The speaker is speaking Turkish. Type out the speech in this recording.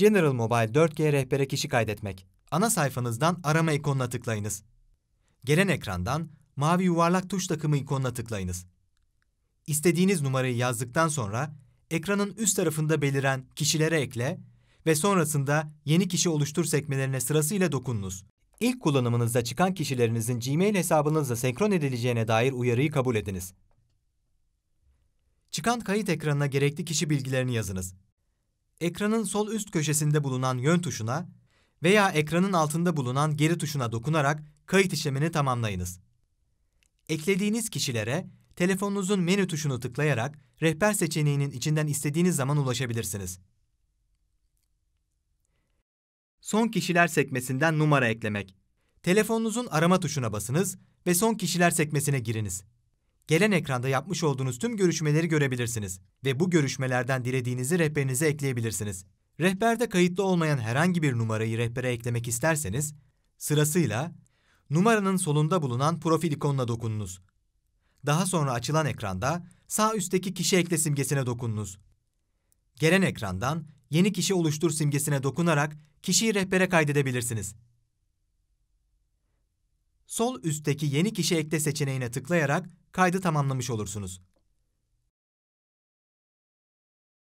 General Mobile 4G rehbere kişi kaydetmek. Ana sayfanızdan arama ikonuna tıklayınız. Gelen ekrandan mavi yuvarlak tuş takımı ikonuna tıklayınız. İstediğiniz numarayı yazdıktan sonra ekranın üst tarafında beliren kişilere ekle ve sonrasında yeni kişi oluştur sekmelerine sırasıyla dokununuz. İlk kullanımınızda çıkan kişilerinizin Gmail hesabınızla senkron edileceğine dair uyarıyı kabul ediniz. Çıkan kayıt ekranına gerekli kişi bilgilerini yazınız ekranın sol üst köşesinde bulunan yön tuşuna veya ekranın altında bulunan geri tuşuna dokunarak kayıt işlemini tamamlayınız. Eklediğiniz kişilere telefonunuzun menü tuşunu tıklayarak rehber seçeneğinin içinden istediğiniz zaman ulaşabilirsiniz. Son kişiler sekmesinden numara eklemek. Telefonunuzun arama tuşuna basınız ve son kişiler sekmesine giriniz. Gelen ekranda yapmış olduğunuz tüm görüşmeleri görebilirsiniz ve bu görüşmelerden dilediğinizi rehberinize ekleyebilirsiniz. Rehberde kayıtlı olmayan herhangi bir numarayı rehbere eklemek isterseniz, sırasıyla numaranın solunda bulunan profil ikonuna dokununuz. Daha sonra açılan ekranda sağ üstteki kişi ekle simgesine dokununuz. Gelen ekrandan yeni kişi oluştur simgesine dokunarak kişiyi rehbere kaydedebilirsiniz sol üstteki yeni kişi ekle seçeneğine tıklayarak kaydı tamamlamış olursunuz.